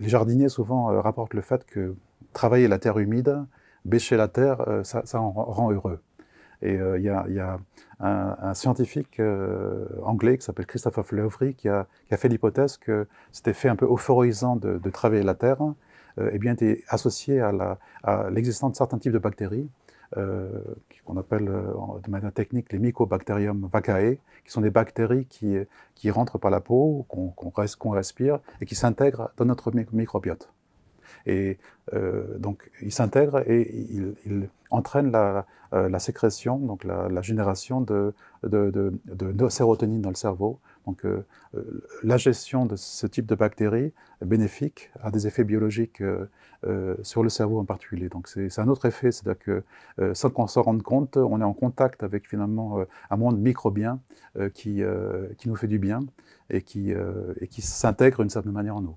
les jardiniers souvent euh, rapportent le fait que travailler la terre humide, bêcher la terre, euh, ça, en rend heureux. Et euh, il y, a, un, scientifique anglais qui s'appelle Christopher Fleury qui a, fait l'hypothèse que cet effet un peu euphorisant de, travailler la terre bien, était associé à l'existence de certains types de bactéries euh, qu'on appelle euh, de manière technique les mycobacterium vaccae, qui sont des bactéries qui, euh, rentrent par la peau, qu'on respire et qui s'intègrent dans notre microbiote. Et euh, donc, il s'intègre et il, entraîne euh, la, sécrétion, donc la, génération de, de, sérotonine dans le cerveau. Donc, euh, la gestion de ce type de bactéries bénéfique a des effets biologiques sur le cerveau en particulier. Donc, c'est un autre effet, c'est-à-dire que sans qu'on s'en rende compte, on est en contact avec finalement un monde microbien qui, qui nous fait du bien et qui, et qui s'intègre d'une certaine manière en nous.